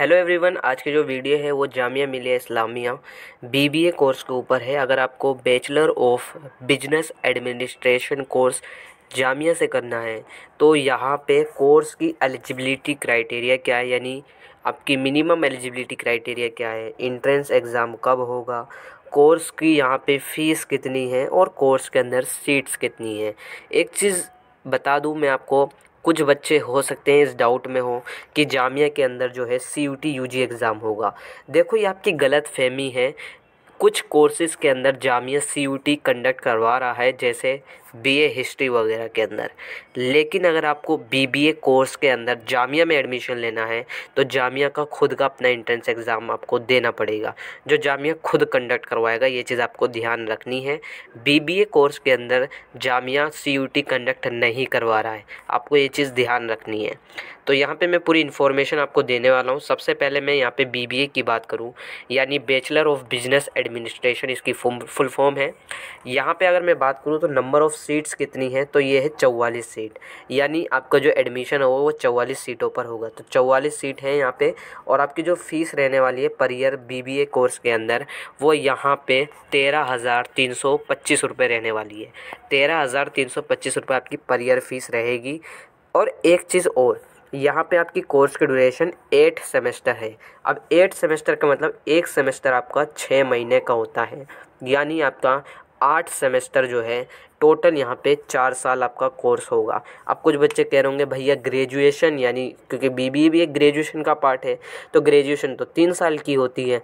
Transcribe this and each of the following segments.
hello everyone आज की जो वीडियो है वो जामिया मिलिया इस्लामिया बीबीए कोर्स के ऊपर है अगर आपको bachelor of business administration course Jamia से करना है तो यहाँ पे कोर्स की एलिजिबिलिटी क्राइटेरिया क्या है यानी आपकी मिनिमम एलिजिबिलिटी क्राइटेरिया क्या है इंट्रेंस एग्ज़ाम कब होगा कोर्स की यहाँ पर फ़ीस कितनी है और कोर्स के अंदर सीट्स कितनी है एक चीज़ बता दूँ मैं आपको कुछ बच्चे हो सकते हैं इस डाउट में हो कि जामिया के अंदर जो है C U T U G exam होगा देखो ये आपकी गलत फहमी है कुछ कोर्सेज़ के अंदर Jamia C U T conduct करवा रहा है जैसे बीए हिस्ट्री वगैरह के अंदर लेकिन अगर आपको बीबीए कोर्स के अंदर जामिया में एडमिशन लेना है तो जामिया का खुद का अपना एंट्रेंस एग्ज़ाम आपको देना पड़ेगा जो जामिया खुद कंडक्ट करवाएगा ये चीज़ आपको ध्यान रखनी है बीबीए कोर्स के अंदर जामिया सीयूटी कंडक्ट नहीं करवा रहा है आपको ये चीज़ ध्यान रखनी है तो यहाँ पे मैं पूरी इन्फॉर्मेशन आपको देने वाला हूँ सबसे पहले मैं यहाँ पे बीबीए की बात करूँ यानी बैचलर ऑफ बिजनेस एडमिनिस्ट्रेशन इसकी फुल फॉर्म है यहाँ पे अगर मैं बात करूँ तो नंबर ऑफ़ सीट्स कितनी हैं तो ये है चौवालीस सीट यानी आपका जो एडमिशन होगा वो चौवालीस सीटों पर होगा तो चौवालीस सीट हैं यहाँ पे और आपकी जो फ़ीस रहने वाली है पर ईयर बीबीए कोर्स के अंदर वो यहाँ पे तेरह हज़ार तीन सौ पच्चीस रुपये रहने वाली है तेरह हज़ार तीन सौ पच्चीस रुपये आपकी पर ईयर फ़ीस रहेगी और एक चीज़ और यहाँ पे आपकी कोर्स की ड्यूरेशन एट सेमेस्टर है अब एट सेमेस्टर का मतलब एक सेमेस्टर आपका छः महीने का होता है यानी आपका आठ सेमेस्टर जो है टोटल यहाँ पे चार साल आपका कोर्स होगा अब कुछ बच्चे कह रहे होंगे भैया ग्रेजुएशन यानी क्योंकि बी बी ए भी एक ग्रेजुएशन का पार्ट है तो ग्रेजुएशन तो तीन साल की होती है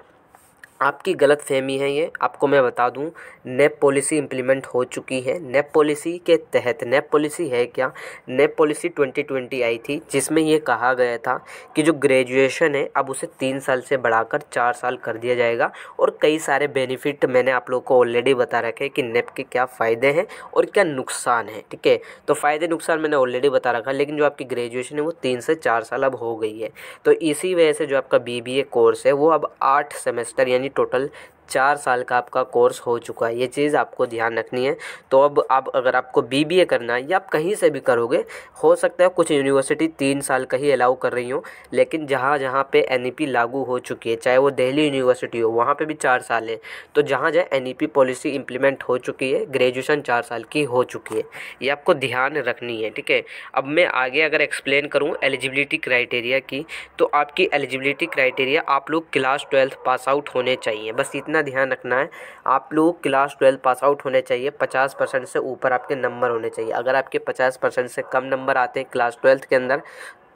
आपकी गलत फहमी है ये आपको मैं बता दूं नेप पॉलिसी इम्प्लीमेंट हो चुकी है नेप पॉलिसी के तहत नेप पॉलिसी है क्या नेप पॉलिसी 2020 आई थी जिसमें ये कहा गया था कि जो ग्रेजुएशन है अब उसे तीन साल से बढ़ाकर चार साल कर दिया जाएगा और कई सारे बेनिफिट मैंने आप लोग को ऑलरेडी बता रखे कि नेप के क्या फ़ायदे हैं और क्या नुकसान है ठीक है तो फ़ायदे नुकसान मैंने ऑलरेडी बता रखा लेकिन जो आपकी ग्रेजुएशन है वो तीन से चार साल अब हो गई है तो इसी वजह से जो आपका बी कोर्स है वो अब आठ सेमेस्टर यानी टोटल चार साल का आपका कोर्स हो चुका है ये चीज़ आपको ध्यान रखनी है तो अब आप अगर आपको बीबीए करना है या आप कहीं से भी करोगे हो सकता है कुछ यूनिवर्सिटी तीन साल का ही अलाउ कर रही हो लेकिन जहाँ जहाँ पे एन e लागू हो चुकी है चाहे वो दिल्ली यूनिवर्सिटी हो वहाँ पर भी चार साल है तो जहाँ जहाँ एन e पॉलिसी इंप्लीमेंट हो चुकी है ग्रेजुएशन चार साल की हो चुकी है ये आपको ध्यान रखनी है ठीक है अब मैं आगे अगर एक्सप्लेन करूँ एलिजिबिलिटी क्राइटेरिया की तो आपकी एलिजिबिलिटी क्राइटेरिया आप लोग क्लास ट्वेल्थ पास आउट होने चाहिए बस इतना इतना ध्यान रखना है आप लोग क्लास ट्वेल्व पास आउट होने चाहिए पचास परसेंट से ऊपर आपके नंबर होने चाहिए अगर आपके पचास परसेंट से कम नंबर आते हैं क्लास ट्वेल्थ के अंदर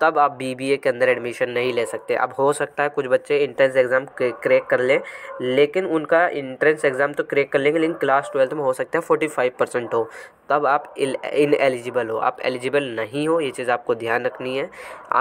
तब आप बीबीए के अंदर एडमिशन नहीं ले सकते अब हो सकता है कुछ बच्चे इंट्रेंस एग्ज़ाम क्रैक कर लें लेकिन उनका इंट्रेंस एग्ज़ाम तो क्रैक कर लेंगे लेकिन क्लास ट्वेल्थ में हो सकता है फोर्टी फाइव परसेंट हो तब आप इन एलिजिबल हो आप एलिजिबल नहीं हो ये चीज़ आपको ध्यान रखनी है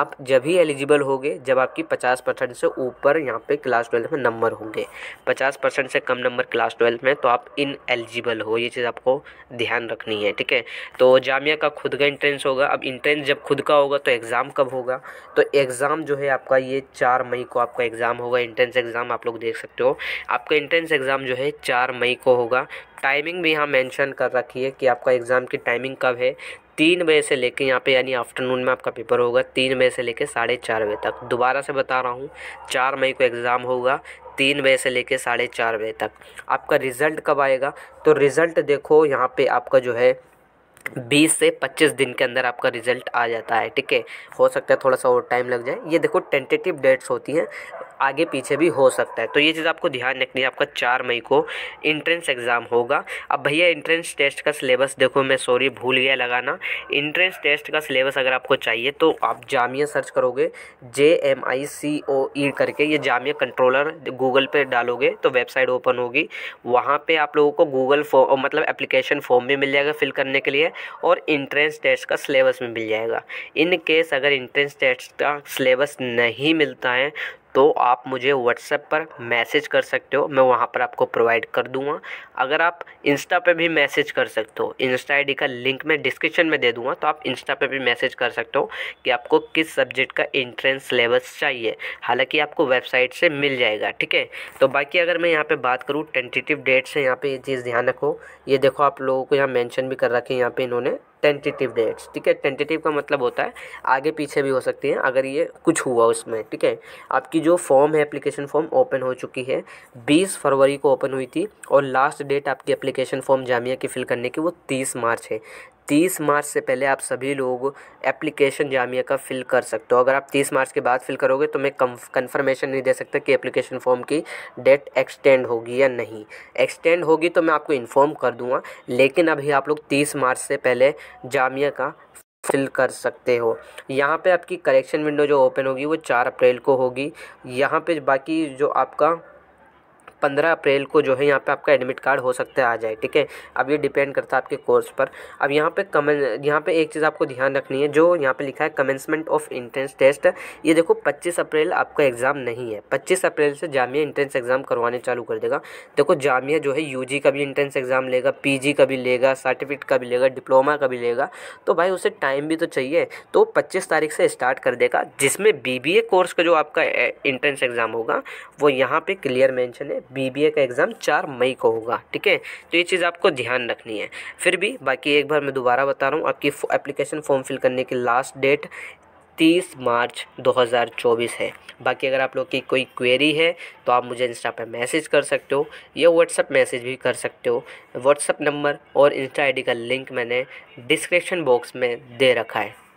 आप जब ही एलिजिबल होगे जब आपकी पचास परसेंट से ऊपर यहाँ पे क्लास ट्वेल्थ में नंबर होंगे पचास परसेंट से कम नंबर क्लास ट्वेल्थ में तो आप इन एलिजिबल हो ये चीज़ आपको ध्यान रखनी है ठीक है तो जामिया का खुद का इंट्रेंस होगा अब इंट्रेंस जब खुद का होगा तो एग्ज़ाम कब कब होगा तो एग्ज़ाम जो है आपका ये चार मई को आपका एग्ज़ाम होगा इंट्रेंस एग्ज़ाम आप लोग देख सकते हो आपका इंट्रेंस एग्ज़ाम जो है चार मई को होगा टाइमिंग भी यहाँ मेंशन कर रखी है कि आपका एग्ज़ाम की टाइमिंग कब है तीन बजे से लेके यहाँ पे यानी आफ्टरनून में आपका पेपर होगा तीन बजे से लेके साढ़े चार बजे तक दोबारा से बता रहा हूँ चार मई को एग्ज़ाम होगा तीन बजे से लेके साढ़े चार बजे तक आपका रिज़ल्ट कब आएगा तो रिज़ल्ट देखो यहाँ पे आपका जो है बीस से पच्चीस दिन के अंदर आपका रिजल्ट आ जाता है ठीक है हो सकता है थोड़ा सा और टाइम लग जाए ये देखो टेंटेटिव डेट्स होती हैं आगे पीछे भी हो सकता है तो ये चीज़ आपको ध्यान रखनी है आपका चार मई को इंट्रेंस एग्ज़ाम होगा अब भैया इंट्रेंस टेस्ट का सिलेबस देखो मैं सॉरी भूल गया लगाना इंट्रेंस टेस्ट का सिलेबस अगर आपको चाहिए तो आप जामिया सर्च करोगे जे एम आई सी ओ ई करके ये जामिया कंट्रोलर गूगल पे डालोगे तो वेबसाइट ओपन होगी वहाँ पे आप लोगों को गूगल फॉर्म मतलब एप्लीकेशन फॉर्म भी मिल जाएगा फिल करने के लिए और इंट्रेंस टेस्ट का सिलेबस में मिल जाएगा इन केस अगर इंट्रेंस टेस्ट का सिलेबस नहीं मिलता है तो आप मुझे व्हाट्सएप पर मैसेज कर सकते हो मैं वहाँ पर आपको प्रोवाइड कर दूँगा अगर आप इंस्टा पे भी मैसेज कर सकते हो इंस्टा आईडी का लिंक मैं डिस्क्रिप्शन में दे दूँगा तो आप इंस्टा पे भी मैसेज कर सकते हो कि आपको किस सब्जेक्ट का इंट्रेंस सिलेबस चाहिए हालांकि आपको वेबसाइट से मिल जाएगा ठीक है तो बाकी अगर मैं यहाँ पर बात करूँ टेंटेटिव डेट से यहाँ पर ये चीज़ ध्यान रखो ये देखो आप लोगों को यहाँ मैंशन भी कर रखें यहाँ पर इन्होंने टेंटेटिव डेट्स ठीक है टेंटेटिव का मतलब होता है आगे पीछे भी हो सकती है अगर ये कुछ हुआ उसमें ठीक है आपकी जो फॉर्म है एप्लीकेशन फॉर्म ओपन हो चुकी है बीस फरवरी को ओपन हुई थी और लास्ट डेट आपकी एप्लीकेशन फॉर्म जामिया की फ़िल करने की वो तीस मार्च है तीस मार्च से पहले आप सभी लोग एप्लीकेशन जामिया का फ़िल कर सकते हो अगर आप तीस मार्च के बाद फ़िल करोगे तो मैं कंफर्मेशन नहीं दे सकता कि एप्लीकेशन फॉर्म की डेट एक्सटेंड होगी या नहीं एक्सटेंड होगी तो मैं आपको इन्फॉर्म कर दूंगा लेकिन अभी आप लोग तीस मार्च से पहले जामिया का फिल कर सकते हो यहाँ पे आपकी करेक्शन विंडो जो ओपन होगी वो चार अप्रैल को होगी यहाँ पे बाकी जो आपका पंद्रह अप्रैल को जो है यहाँ पे आपका एडमिट कार्ड हो सकता है आ जाए ठीक है अब ये डिपेंड करता है आपके कोर्स पर अब यहाँ पे कमें यहाँ पे एक चीज़ आपको ध्यान रखनी है जो यहाँ पे लिखा है कमेंसमेंट ऑफ इंट्रेंस टेस्ट ये देखो पच्चीस अप्रैल आपका एग्ज़ाम नहीं है पच्चीस अप्रैल से जामिया इंट्रेंस एग्ज़ाम करवाने चालू कर देगा देखो जामिया जो है यू का भी इंट्रेंस एग्ज़ाम लेगा पी का भी लेगा सर्टिफिकेट का भी लेगा डिप्लोमा का भी लेगा तो भाई उसे टाइम भी तो चाहिए तो पच्चीस तारीख से स्टार्ट कर देगा जिसमें बी कोर्स का जो आपका इंट्रेंस एग्ज़ाम होगा वो यहाँ पर क्लियर मैंशन है बीबीए का एग्ज़ाम चार मई को होगा ठीक है तो ये चीज़ आपको ध्यान रखनी है फिर भी बाकी एक बार मैं दोबारा बता रहा हूँ आपकी एप्लीकेशन फॉर्म फिल करने की लास्ट डेट तीस मार्च 2024 है बाकी अगर आप लोग की कोई क्वेरी है तो आप मुझे इंस्टा पर मैसेज कर सकते हो या व्हाट्सअप मैसेज भी कर सकते हो व्हाट्सअप नंबर और इंस्टा आईडी का लिंक मैंने डिस्क्रिप्शन बॉक्स में दे रखा है